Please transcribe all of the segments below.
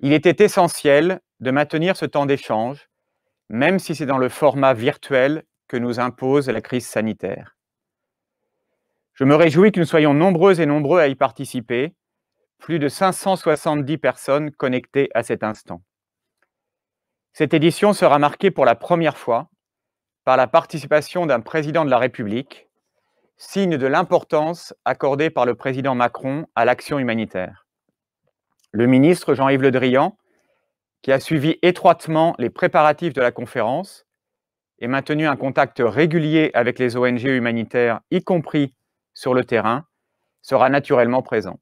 Il était essentiel de maintenir ce temps d'échange, même si c'est dans le format virtuel que nous impose la crise sanitaire. Je me réjouis que nous soyons nombreux et nombreux à y participer, plus de 570 personnes connectées à cet instant. Cette édition sera marquée pour la première fois par la participation d'un président de la République, signe de l'importance accordée par le président Macron à l'action humanitaire le ministre Jean-Yves Le Drian, qui a suivi étroitement les préparatifs de la conférence et maintenu un contact régulier avec les ONG humanitaires, y compris sur le terrain, sera naturellement présent.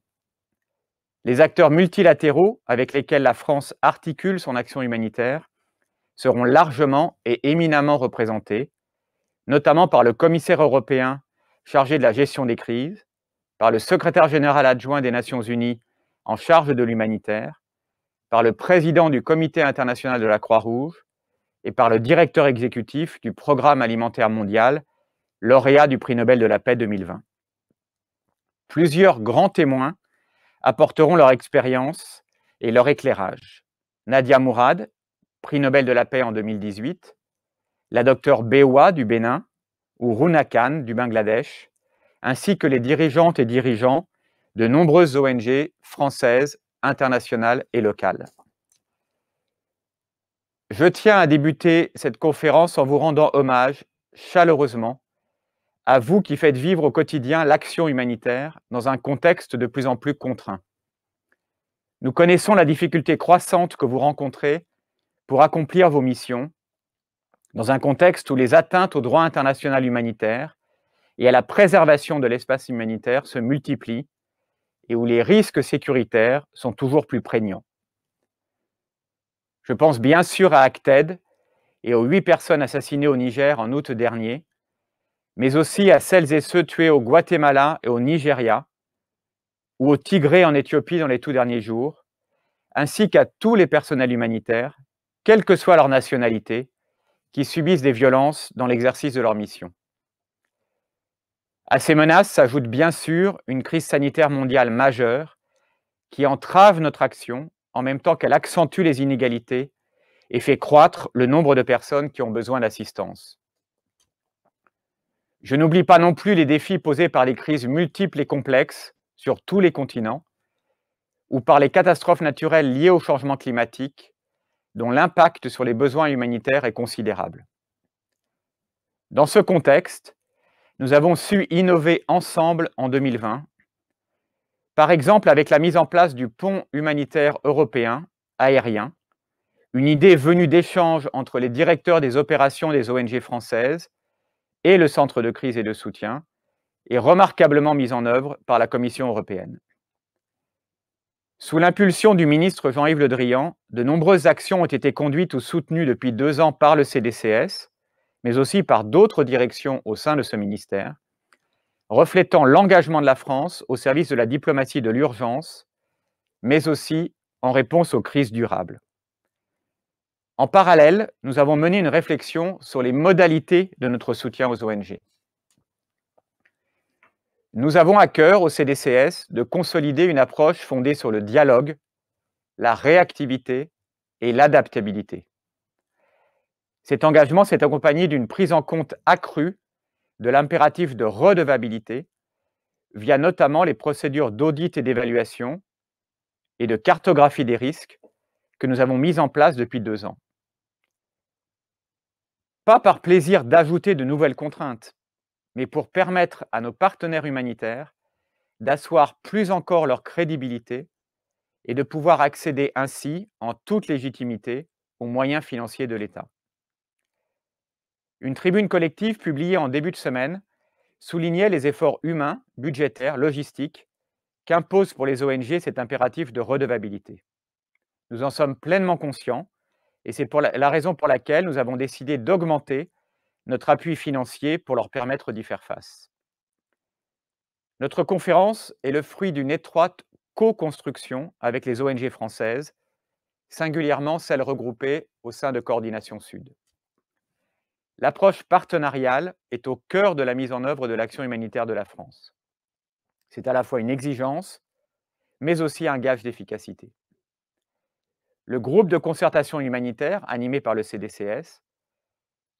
Les acteurs multilatéraux avec lesquels la France articule son action humanitaire seront largement et éminemment représentés, notamment par le commissaire européen chargé de la gestion des crises, par le secrétaire général adjoint des Nations Unies, en charge de l'humanitaire, par le président du Comité international de la Croix-Rouge et par le directeur exécutif du Programme alimentaire mondial, lauréat du prix Nobel de la paix 2020. Plusieurs grands témoins apporteront leur expérience et leur éclairage. Nadia Mourad, prix Nobel de la paix en 2018, la docteure Bewa du Bénin ou Runa Khan du Bangladesh, ainsi que les dirigeantes et dirigeants de nombreuses ONG françaises, internationales et locales. Je tiens à débuter cette conférence en vous rendant hommage chaleureusement à vous qui faites vivre au quotidien l'action humanitaire dans un contexte de plus en plus contraint. Nous connaissons la difficulté croissante que vous rencontrez pour accomplir vos missions dans un contexte où les atteintes au droit international humanitaire et à la préservation de l'espace humanitaire se multiplient et où les risques sécuritaires sont toujours plus prégnants. Je pense bien sûr à Acted et aux huit personnes assassinées au Niger en août dernier, mais aussi à celles et ceux tués au Guatemala et au Nigeria, ou au Tigré en Éthiopie dans les tout derniers jours, ainsi qu'à tous les personnels humanitaires, quelle que soit leur nationalité, qui subissent des violences dans l'exercice de leur mission. À ces menaces s'ajoute bien sûr une crise sanitaire mondiale majeure qui entrave notre action en même temps qu'elle accentue les inégalités et fait croître le nombre de personnes qui ont besoin d'assistance. Je n'oublie pas non plus les défis posés par les crises multiples et complexes sur tous les continents ou par les catastrophes naturelles liées au changement climatique dont l'impact sur les besoins humanitaires est considérable. Dans ce contexte, nous avons su innover ensemble en 2020, par exemple avec la mise en place du pont humanitaire européen aérien, une idée venue d'échanges entre les directeurs des opérations des ONG françaises et le centre de crise et de soutien, et remarquablement mise en œuvre par la Commission européenne. Sous l'impulsion du ministre Jean-Yves Le Drian, de nombreuses actions ont été conduites ou soutenues depuis deux ans par le CDCS, mais aussi par d'autres directions au sein de ce ministère, reflétant l'engagement de la France au service de la diplomatie de l'urgence, mais aussi en réponse aux crises durables. En parallèle, nous avons mené une réflexion sur les modalités de notre soutien aux ONG. Nous avons à cœur au CDCS de consolider une approche fondée sur le dialogue, la réactivité et l'adaptabilité. Cet engagement s'est accompagné d'une prise en compte accrue de l'impératif de redevabilité via notamment les procédures d'audit et d'évaluation et de cartographie des risques que nous avons mises en place depuis deux ans. Pas par plaisir d'ajouter de nouvelles contraintes, mais pour permettre à nos partenaires humanitaires d'asseoir plus encore leur crédibilité et de pouvoir accéder ainsi, en toute légitimité, aux moyens financiers de l'État. Une tribune collective publiée en début de semaine soulignait les efforts humains, budgétaires, logistiques qu'impose pour les ONG cet impératif de redevabilité. Nous en sommes pleinement conscients et c'est la, la, raison pour laquelle nous avons décidé d'augmenter notre appui financier pour leur permettre d'y faire face. Notre conférence est le fruit d'une étroite co-construction avec les ONG françaises, singulièrement celles regroupées au sein de Coordination Sud. L'approche partenariale est au cœur de la mise en œuvre de l'action humanitaire de la France. C'est à la fois une exigence, mais aussi un gage d'efficacité. Le groupe de concertation humanitaire, animé par le CDCS,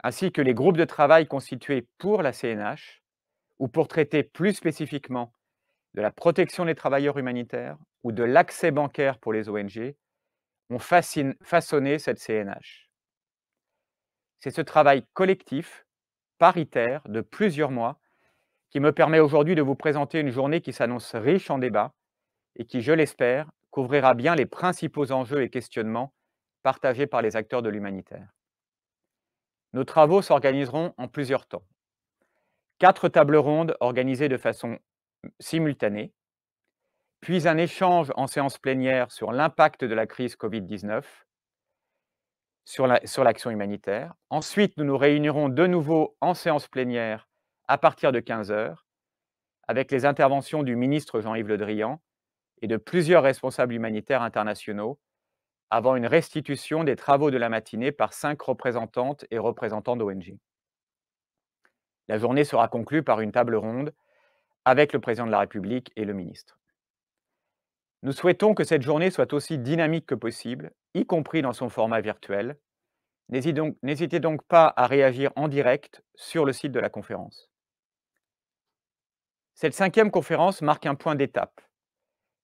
ainsi que les groupes de travail constitués pour la CNH, ou pour traiter plus spécifiquement de la protection des travailleurs humanitaires ou de l'accès bancaire pour les ONG, ont façonné cette CNH c'est ce travail collectif, paritaire, de plusieurs mois, qui me permet aujourd'hui de vous présenter une journée qui s'annonce riche en débats et qui, je l'espère, couvrira bien les principaux enjeux et questionnements partagés par les acteurs de l'humanitaire. Nos travaux s'organiseront en plusieurs temps. Quatre tables rondes organisées de façon mmh, simultanée, puis un échange en séance plénière sur l'impact de la crise Covid-19, sur l'action humanitaire. Ensuite, nous nous réunirons de nouveau en séance plénière à partir de 15 heures, avec les interventions du ministre Jean-Yves Le Drian et de plusieurs responsables humanitaires internationaux avant une restitution des travaux de la matinée par cinq représentantes et représentants d'ONG. La journée sera conclue par une table ronde avec le président de la République et le ministre. Nous souhaitons que cette journée soit aussi dynamique que possible, y compris dans son format virtuel. N'hésitez donc, pas à réagir en direct sur le site de la conférence. Cette cinquième conférence marque un point d'étape,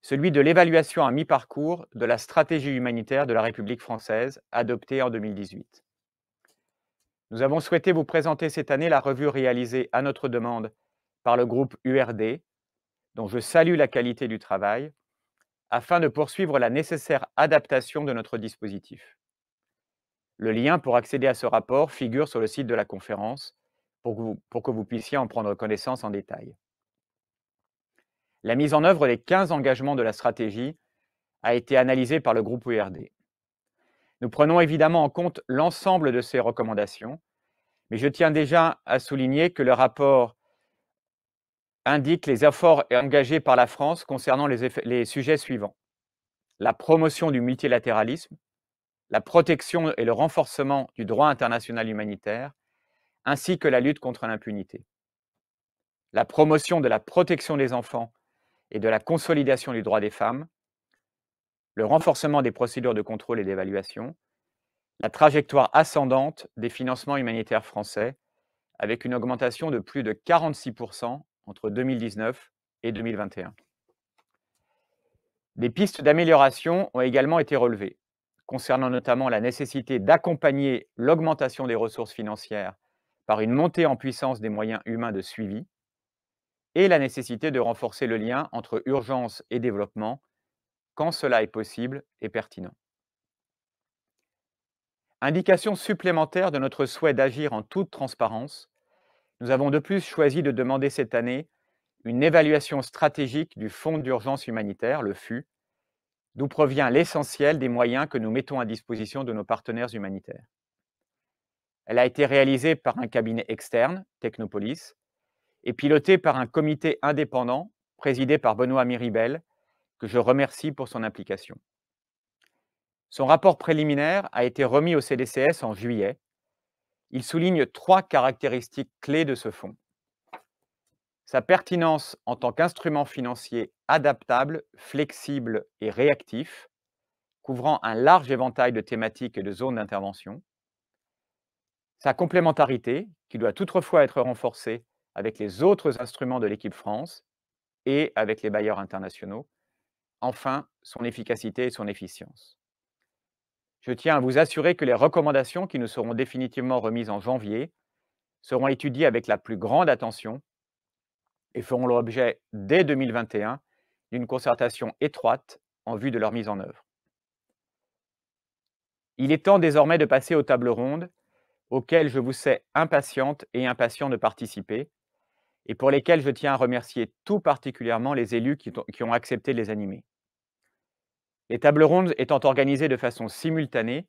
celui de l'évaluation à mi-parcours de la stratégie humanitaire de la République française adoptée en 2018. Nous avons souhaité vous présenter cette année la revue réalisée à notre demande par le groupe URD, dont je salue la qualité du travail, afin de poursuivre la nécessaire adaptation de notre dispositif. Le lien pour accéder à ce rapport figure sur le site de la conférence pour que vous, puissiez en prendre connaissance en détail. La mise en œuvre des 15 engagements de la stratégie a été analysée par le groupe URD. E Nous prenons évidemment en compte l'ensemble de ces recommandations, mais je tiens déjà à souligner que le rapport indique les efforts engagés par la France concernant les, sujets suivants. La promotion du multilatéralisme, la protection et le renforcement du droit international humanitaire, ainsi que la lutte contre l'impunité. La promotion de la protection des enfants et de la consolidation du droit des femmes, le renforcement des procédures de contrôle et d'évaluation, la trajectoire ascendante des financements humanitaires français, avec une augmentation de plus de 46% entre 2019 et 2021. Des pistes d'amélioration ont également été relevées, concernant notamment la nécessité d'accompagner l'augmentation des ressources financières par une montée en puissance des moyens humains de suivi, et la nécessité de renforcer le lien entre urgence et développement quand cela est possible et pertinent. Indication supplémentaire de notre souhait d'agir en toute transparence nous avons de plus choisi de demander cette année une évaluation stratégique du Fonds d'urgence humanitaire, le FU, d'où provient l'essentiel des moyens que nous mettons à disposition de nos partenaires humanitaires. Elle a été réalisée par un cabinet externe, Technopolis, et pilotée par un comité indépendant présidé par Benoît Miribel, que je remercie pour son implication. Son rapport préliminaire a été remis au CDCS en juillet il souligne trois caractéristiques clés de ce fonds. Sa pertinence en tant qu'instrument financier adaptable, flexible et réactif, couvrant un large éventail de thématiques et de zones d'intervention. Sa complémentarité, qui doit toutefois être renforcée avec les autres instruments de l'équipe France et avec les bailleurs internationaux. Enfin, son efficacité et son efficience je tiens à vous assurer que les recommandations qui nous seront définitivement remises en janvier seront étudiées avec la plus grande attention et feront l'objet dès 2021 d'une concertation étroite en vue de leur mise en œuvre. Il est temps désormais de passer aux tables rondes auxquelles je vous sais impatiente et impatient de participer et pour lesquelles je tiens à remercier tout particulièrement les élus qui, qui ont accepté de les animer. Les tables rondes étant organisées de façon simultanée,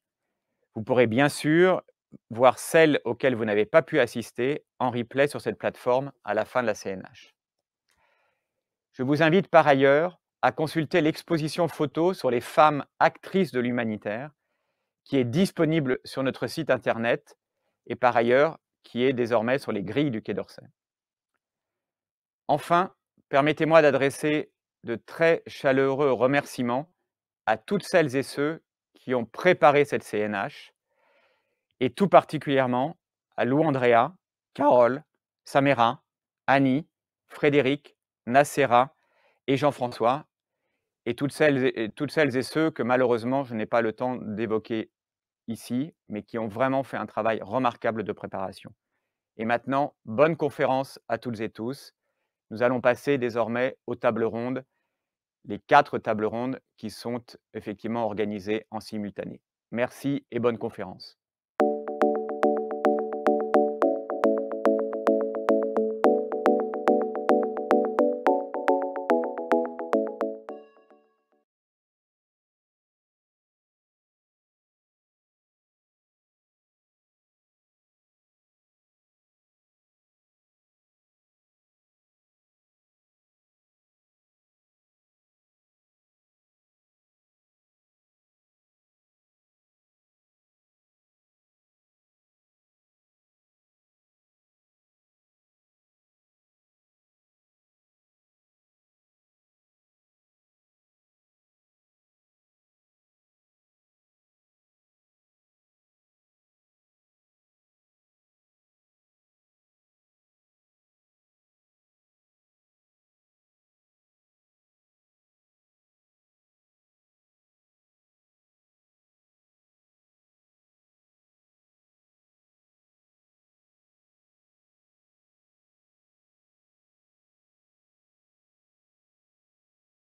vous pourrez bien sûr voir celles auxquelles vous n'avez pas pu assister en replay sur cette plateforme à la fin de la CNH. Je vous invite par ailleurs à consulter l'exposition photo sur les femmes actrices de l'humanitaire qui est disponible sur notre site internet et par ailleurs qui est désormais sur les grilles du Quai d'Orsay. Enfin, permettez-moi d'adresser de très chaleureux remerciements à toutes celles et ceux qui ont préparé cette CNH, et tout particulièrement à Lou Andrea, Carole, Samera, Annie, Frédéric, Nacera et Jean-François, et toutes celles et, toutes celles et ceux que malheureusement je n'ai pas le temps d'évoquer ici, mais qui ont vraiment fait un travail remarquable de préparation. Et maintenant, bonne conférence à toutes et tous. Nous allons passer désormais aux tables rondes les quatre tables rondes qui sont effectivement organisées en simultané. Merci et bonne mmh. conférence.